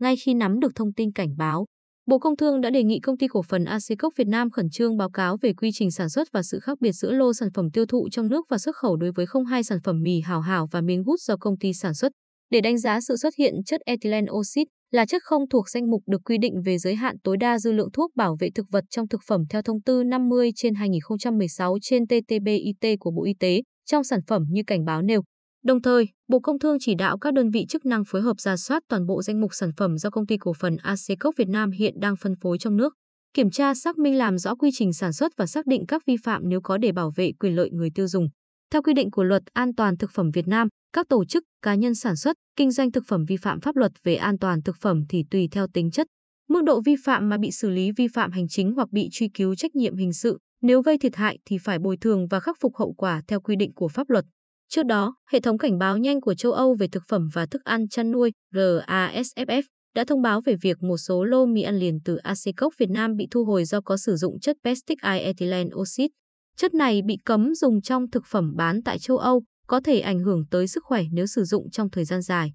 Ngay khi nắm được thông tin cảnh báo, Bộ Công Thương đã đề nghị công ty cổ phần ACCOC Việt Nam khẩn trương báo cáo về quy trình sản xuất và sự khác biệt giữa lô sản phẩm tiêu thụ trong nước và xuất khẩu đối với không hai sản phẩm mì hào hào và miếng gút do công ty sản xuất để đánh giá sự xuất hiện chất ethylene oxide là chất không thuộc danh mục được quy định về giới hạn tối đa dư lượng thuốc bảo vệ thực vật trong thực phẩm theo thông tư 50 trên 2016 trên TTBIT của Bộ Y tế trong sản phẩm như cảnh báo nêu. Đồng thời, Bộ Công Thương chỉ đạo các đơn vị chức năng phối hợp ra soát toàn bộ danh mục sản phẩm do công ty cổ phần ACCOC Việt Nam hiện đang phân phối trong nước, kiểm tra xác minh làm rõ quy trình sản xuất và xác định các vi phạm nếu có để bảo vệ quyền lợi người tiêu dùng. Theo quy định của Luật An toàn thực phẩm Việt Nam, các tổ chức, cá nhân sản xuất, kinh doanh thực phẩm vi phạm pháp luật về an toàn thực phẩm thì tùy theo tính chất, mức độ vi phạm mà bị xử lý vi phạm hành chính hoặc bị truy cứu trách nhiệm hình sự, nếu gây thiệt hại thì phải bồi thường và khắc phục hậu quả theo quy định của pháp luật. Trước đó, hệ thống cảnh báo nhanh của châu Âu về thực phẩm và thức ăn chăn nuôi RASFF đã thông báo về việc một số lô mì ăn liền từ Acecoc Việt Nam bị thu hồi do có sử dụng chất pesticide ethylene oxide. Chất này bị cấm dùng trong thực phẩm bán tại châu Âu, có thể ảnh hưởng tới sức khỏe nếu sử dụng trong thời gian dài.